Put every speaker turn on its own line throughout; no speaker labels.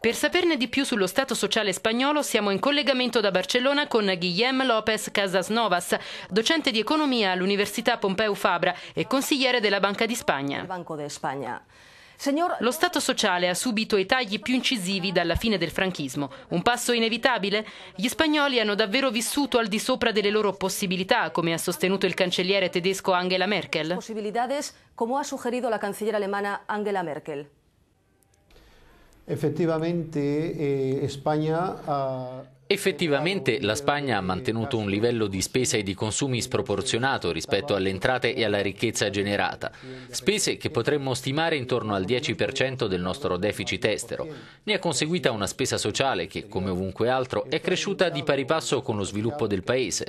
Per saperne di più sullo Stato sociale spagnolo siamo in collegamento da Barcellona con Guillem López Casasnovas, docente di economia all'Università Pompeu Fabra e consigliere della Banca di Spagna. Lo Stato sociale ha subito i tagli più incisivi dalla fine del franchismo. Un passo inevitabile? Gli spagnoli hanno davvero vissuto al di sopra delle loro possibilità, come ha sostenuto il cancelliere tedesco Angela Merkel? Possibilità, come ha suggerito la cancelliera alemana Angela Merkel.
Effettivamente eh, eh, Spagna ha... Effettivamente
la Spagna ha mantenuto un livello di spesa e di consumi sproporzionato rispetto alle entrate e alla ricchezza generata, spese che potremmo stimare intorno al 10% del nostro deficit estero. Ne è conseguita una spesa sociale che, come ovunque altro, è cresciuta di pari passo con lo sviluppo del paese.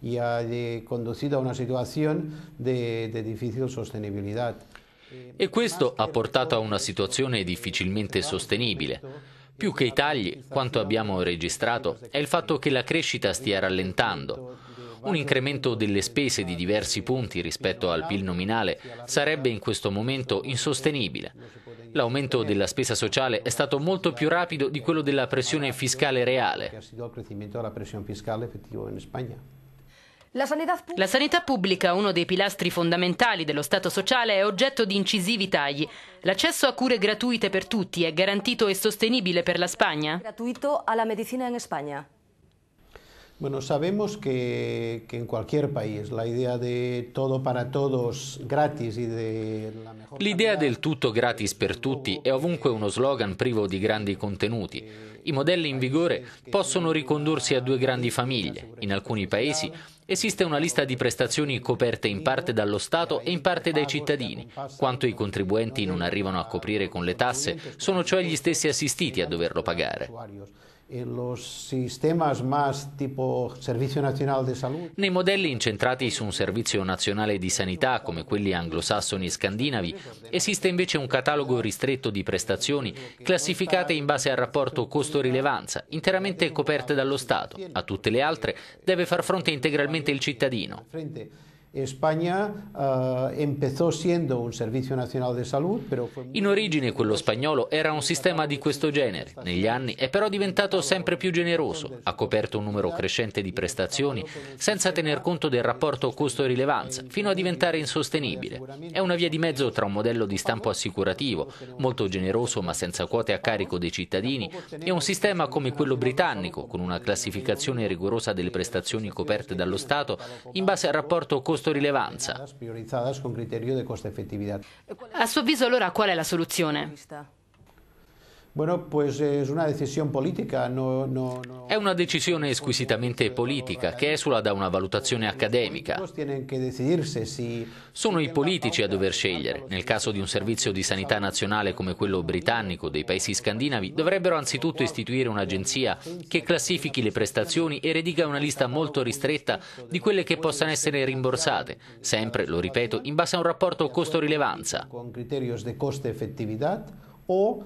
E ha conducido a una situazione di difficile sostenibilità.
E questo ha portato a una situazione difficilmente sostenibile. Più che i tagli, quanto abbiamo registrato è il fatto che la crescita stia rallentando. Un incremento delle spese di diversi punti rispetto al PIL nominale sarebbe in questo momento insostenibile. L'aumento della spesa sociale è stato molto più rapido di quello della pressione fiscale reale.
La sanità, pubblica... la sanità, pubblica, uno dei pilastri fondamentali dello Stato sociale, è oggetto di incisivi tagli. L'accesso a cure gratuite per tutti è garantito e sostenibile per la Spagna? Gratuito alla medicina in Spagna.
Bueno, sabemos que, que, en cualquier país la idea de todo para todos gratis y de la
mejor L'idea del tutto gratis per tutti è ovunque uno slogan privo di grandi contenuti. I modelli in vigore possono ricondursi a due grandi famiglie. In alcuni paesi esiste una lista di prestazioni coperte in parte dallo Stato e in parte dai cittadini. Quanto i contribuenti non arrivano a coprire con le tasse, sono cioè gli stessi assistiti a doverlo pagare. Nei modelli incentrati su un servizio nazionale di sanità, come quelli anglosassoni e scandinavi, esiste invece un catalogo ristretto di prestazioni classificate in base al rapporto costo-rilevanza, interamente coperte dallo Stato. A tutte le altre deve far fronte integralmente il cittadino.
España uh, empezó siendo un servizio nazionale di salute, pero fue...
In origine quello spagnolo era un sistema di questo genere. Negli anni è però diventato sempre più generoso, ha coperto un numero crescente di prestazioni senza tener conto del rapporto costo-rilevanza, fino a diventare insostenibile. È una via di mezzo tra un modello di stampo assicurativo, molto generoso ma senza quote a carico dei cittadini, e un sistema come quello britannico, con una classificazione rigorosa delle prestazioni coperte dallo Stato in base al rapporto costo rilevanza costo-rilevanza. A suo avviso allora qual è la soluzione?
Bueno, pues es una decisione politica. No, no, no...
È una decisione squisitamente politica che esula da una valutazione accademica. Sono i politici a dover scegliere. Nel caso di un servizio di sanità nazionale come quello britannico dei paesi scandinavi, dovrebbero anzitutto istituire un'agenzia che classifichi le prestazioni e rediga una lista molto ristretta di quelle che possano essere rimborsate, sempre, lo ripeto, in base a un rapporto costo-rilevanza.
Con criteri di costo-effettività o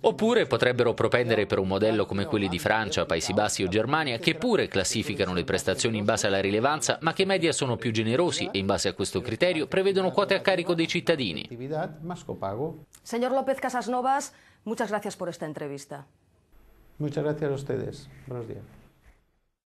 Oppure
potrebbero propendere per un modello come quelli di Francia, Paesi Bassi o Germania, che pure classificano le prestazioni in base alla rilevanza, ma che media sono più generosi e in base a questo criterio prevedono quote a carico
dei cittadini.
Signor López Casasnovas, muchas gracias por esta entrevista.
Muchas gracias a ustedes. Buenos días.